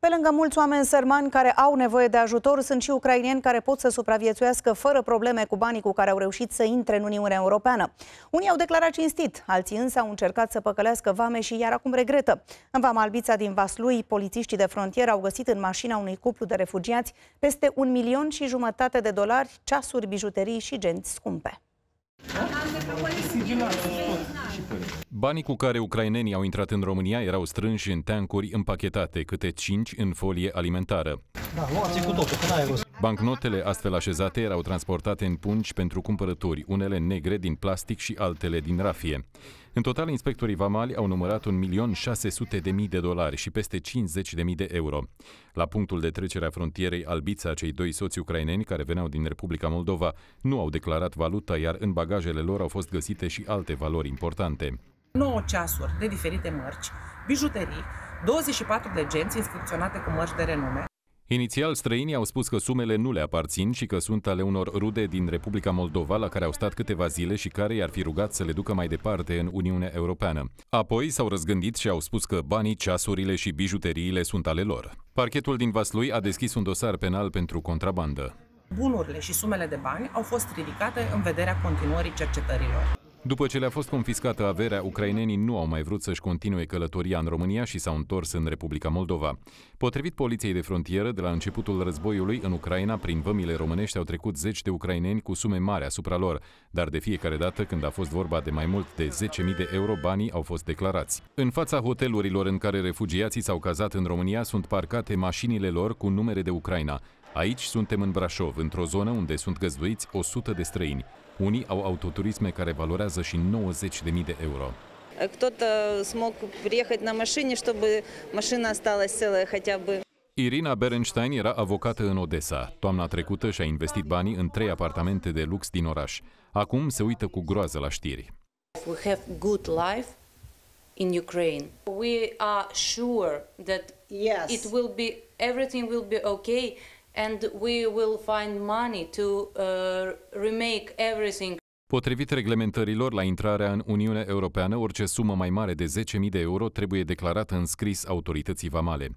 Pe lângă mulți oameni sărmani care au nevoie de ajutor, sunt și ucrainieni care pot să supraviețuiască fără probleme cu banii cu care au reușit să intre în Uniunea Europeană. Unii au declarat cinstit, alții însă au încercat să păcălească vame și iar acum regretă. În Vama Albița din Vaslui, polițiștii de frontieră au găsit în mașina unui cuplu de refugiați peste un milion și jumătate de dolari, ceasuri, bijuterii și genți scumpe. Banii cu care ucrainenii au intrat în România erau strânși în tancuri împachetate, câte 5 în folie alimentară. Da, Bancnotele astfel așezate erau transportate în pungi pentru cumpărături, unele negre din plastic și altele din rafie. În total, inspectorii vamali au numărat 1.600.000 de dolari și peste 50.000 de euro. La punctul de trecere a frontierei Albița, cei doi soți ucraineni care veneau din Republica Moldova nu au declarat valuta, iar în bagajele lor au fost găsite și alte valori importante. 9 ceasuri de diferite mărci, bijuterii, 24 de genți inscripționate cu mărci de renume, Inițial, străinii au spus că sumele nu le aparțin și că sunt ale unor rude din Republica Moldova la care au stat câteva zile și care i-ar fi rugat să le ducă mai departe în Uniunea Europeană. Apoi s-au răzgândit și au spus că banii, ceasurile și bijuteriile sunt ale lor. Parchetul din Vaslui a deschis un dosar penal pentru contrabandă. Bunurile și sumele de bani au fost ridicate în vederea continuării cercetărilor. După ce le-a fost confiscată averea, ucrainenii nu au mai vrut să-și continue călătoria în România și s-au întors în Republica Moldova. Potrivit Poliției de Frontieră, de la începutul războiului în Ucraina, prin vămile românești au trecut zeci de ucraineni cu sume mari asupra lor, dar de fiecare dată când a fost vorba de mai mult de 10.000 de euro, banii au fost declarați. În fața hotelurilor în care refugiații s-au cazat în România sunt parcate mașinile lor cu numere de Ucraina. Aici suntem în Brașov, într-o zonă unde sunt găzduiți 100 de străini. Unii au autoturisme care valorează și 90.000 de euro. Кто-то смог приехать на машине, чтобы машина осталась целая хотя бы. Irina Berenstein era avocată în Odessa. Toamna trecută și-a investit banii în trei apartamente de lux din oraș. Acum se uită cu groază la știri. We have good life in Ukraine. We are sure that yes. it will be everything will be okay and we will find money to uh, remake everything. Potrivit reglementărilor, la intrarea în Uniunea Europeană, orice sumă mai mare de 10.000 de euro trebuie declarată în scris autorității vamale.